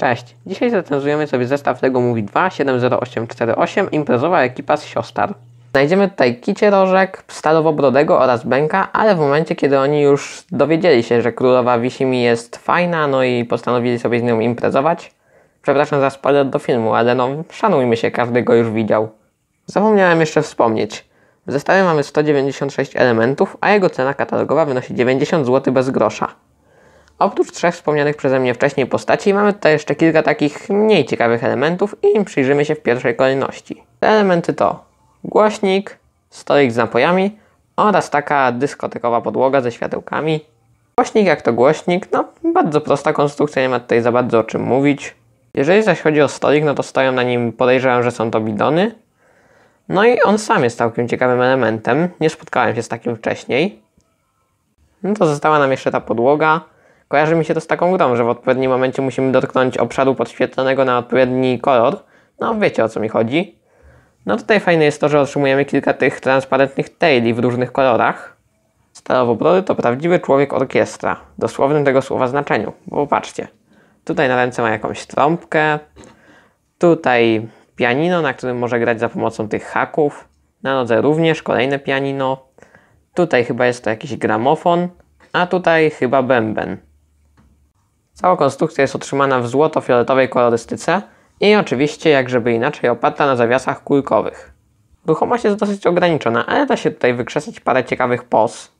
Cześć! Dzisiaj zrecenzujemy sobie zestaw LEGO Movie 2 70848 Imprezowa ekipa z siostar. Znajdziemy tutaj Kicie Rożek, Stalowo-Brodego oraz bęka, ale w momencie kiedy oni już dowiedzieli się, że Królowa Wisimi jest fajna, no i postanowili sobie z nią imprezować. Przepraszam za spoiler do filmu, ale no szanujmy się, każdy go już widział. Zapomniałem jeszcze wspomnieć. W zestawie mamy 196 elementów, a jego cena katalogowa wynosi 90 zł bez grosza. Oprócz trzech wspomnianych przeze mnie wcześniej postaci mamy tutaj jeszcze kilka takich mniej ciekawych elementów i im przyjrzymy się w pierwszej kolejności. Te elementy to głośnik, stolik z napojami oraz taka dyskotekowa podłoga ze światełkami. Głośnik jak to głośnik, no bardzo prosta konstrukcja, nie ma tutaj za bardzo o czym mówić. Jeżeli zaś chodzi o stolik, no to stoją na nim, podejrzewam, że są to bidony. No i on sam jest całkiem ciekawym elementem, nie spotkałem się z takim wcześniej. No to została nam jeszcze ta podłoga, Kojarzy mi się to z taką grą, że w odpowiednim momencie musimy dotknąć obszaru podświetlonego na odpowiedni kolor. No wiecie o co mi chodzi. No tutaj fajne jest to, że otrzymujemy kilka tych transparentnych taili w różnych kolorach. Stalowo-brody to prawdziwy człowiek orkiestra, dosłownym tego słowa znaczeniu, bo popatrzcie. Tutaj na ręce ma jakąś trąbkę, tutaj pianino, na którym może grać za pomocą tych haków, na nodze również kolejne pianino, tutaj chyba jest to jakiś gramofon, a tutaj chyba bęben. Cała konstrukcja jest utrzymana w złoto-fioletowej kolorystyce i oczywiście, jak żeby inaczej, oparta na zawiasach kulkowych. Ruchomość jest dosyć ograniczona, ale da się tutaj wykrzesać parę ciekawych pos.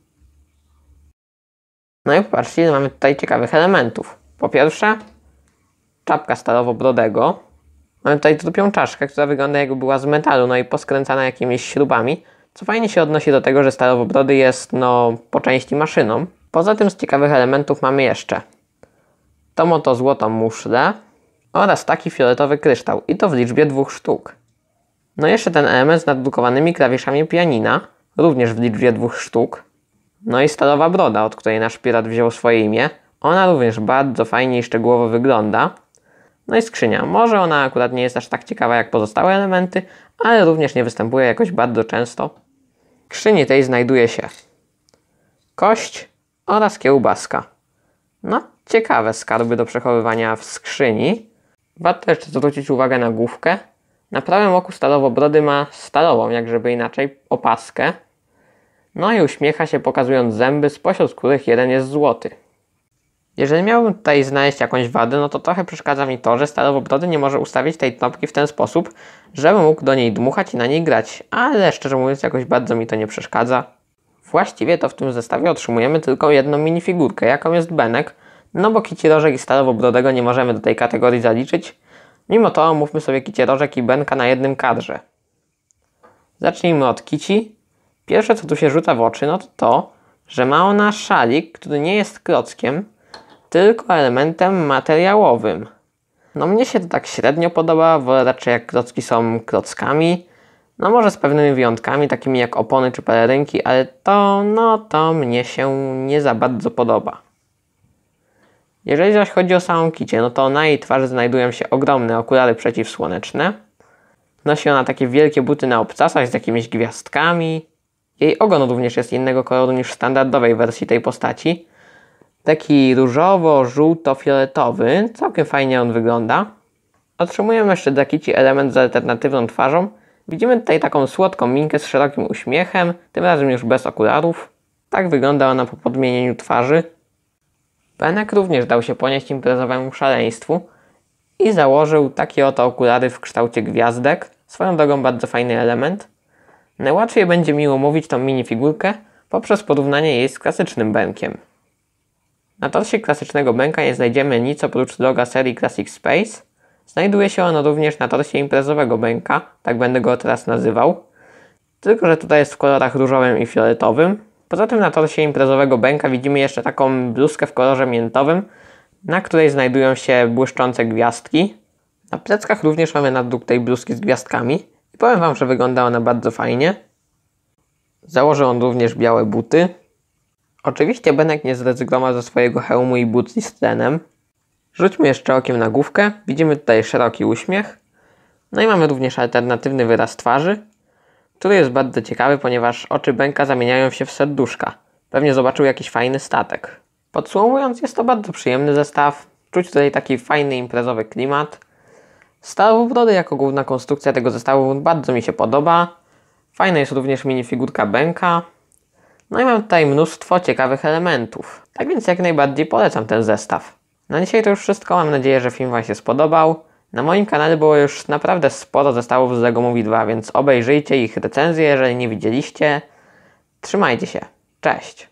No i popatrzcie, mamy tutaj ciekawych elementów. Po pierwsze, czapka stalowo-brodego. Mamy tutaj trupią czaszkę, która wygląda jakby była z metalu, no i poskręcana jakimiś śrubami, co fajnie się odnosi do tego, że stalowo-brody jest, no, po części maszyną. Poza tym z ciekawych elementów mamy jeszcze tą oto złotą muszlę oraz taki fioletowy kryształ i to w liczbie dwóch sztuk. No jeszcze ten element z nadrukowanymi klawiszami pianina, również w liczbie dwóch sztuk. No i stalowa broda, od której nasz pirat wziął swoje imię. Ona również bardzo fajnie i szczegółowo wygląda. No i skrzynia. Może ona akurat nie jest aż tak ciekawa jak pozostałe elementy, ale również nie występuje jakoś bardzo często. W skrzyni tej znajduje się kość oraz kiełbaska. No, ciekawe skarby do przechowywania w skrzyni. Warto też zwrócić uwagę na główkę. Na prawym oku stalowo-brody ma stalową, jak żeby inaczej, opaskę. No i uśmiecha się pokazując zęby, spośród których jeden jest złoty. Jeżeli miałbym tutaj znaleźć jakąś wadę, no to trochę przeszkadza mi to, że stalowo-brody nie może ustawić tej knopki w ten sposób, żebym mógł do niej dmuchać i na niej grać, ale szczerze mówiąc jakoś bardzo mi to nie przeszkadza. Właściwie to w tym zestawie otrzymujemy tylko jedną minifigurkę, jaką jest Benek, no bo rożek i starowo-brodego nie możemy do tej kategorii zaliczyć. Mimo to mówmy sobie rożek i Benka na jednym kadrze. Zacznijmy od kici. Pierwsze co tu się rzuca w oczy no to to, że ma ona szalik, który nie jest klockiem, tylko elementem materiałowym. No mnie się to tak średnio podoba, bo raczej jak klocki są klockami, no może z pewnymi wyjątkami, takimi jak opony czy pelerynki, ale to, no to mnie się nie za bardzo podoba. Jeżeli zaś chodzi o samą Kicie, no to na jej twarzy znajdują się ogromne okulary przeciwsłoneczne. Nosi ona takie wielkie buty na obcasach z jakimiś gwiazdkami. Jej ogon również jest innego koloru niż w standardowej wersji tej postaci. Taki różowo-żółto-fioletowy, całkiem fajnie on wygląda. Otrzymujemy jeszcze dla Kici element z alternatywną twarzą. Widzimy tutaj taką słodką minkę z szerokim uśmiechem, tym razem już bez okularów. Tak wygląda ona po podmienieniu twarzy, Benek również dał się ponieść imprezowemu szaleństwu i założył takie oto okulary w kształcie gwiazdek, swoją drogą bardzo fajny element. Najłatwiej będzie mi omówić tą minifigurkę poprzez porównanie jej z klasycznym Benkiem. Na torsie klasycznego Benka nie znajdziemy nic oprócz droga serii Classic Space. Znajduje się ono również na torsie imprezowego Benka, tak będę go teraz nazywał. Tylko, że tutaj jest w kolorach różowym i fioletowym, Poza tym na torsie imprezowego bęka widzimy jeszcze taką bluzkę w kolorze miętowym, na której znajdują się błyszczące gwiazdki. Na pleckach również mamy nadruk tej bluzki z gwiazdkami i powiem Wam, że wygląda ona bardzo fajnie. Założył on również białe buty. Oczywiście Benek nie zrezygnował ze swojego hełmu i butli z trenem. Rzućmy jeszcze okiem na główkę. Widzimy tutaj szeroki uśmiech. No i mamy również alternatywny wyraz twarzy, który jest bardzo ciekawy, ponieważ oczy Benka zamieniają się w serduszka. Pewnie zobaczył jakiś fajny statek. Podsumowując, jest to bardzo przyjemny zestaw. Czuć tutaj taki fajny imprezowy klimat. brody jako główna konstrukcja tego zestawu bardzo mi się podoba. Fajna jest również minifigurka Benka. No i mam tutaj mnóstwo ciekawych elementów. Tak więc jak najbardziej polecam ten zestaw. Na dzisiaj to już wszystko. Mam nadzieję, że film Wam się spodobał. Na moim kanale było już naprawdę sporo zestawów z LEGO Movie 2, więc obejrzyjcie ich recenzje, jeżeli nie widzieliście. Trzymajcie się. Cześć!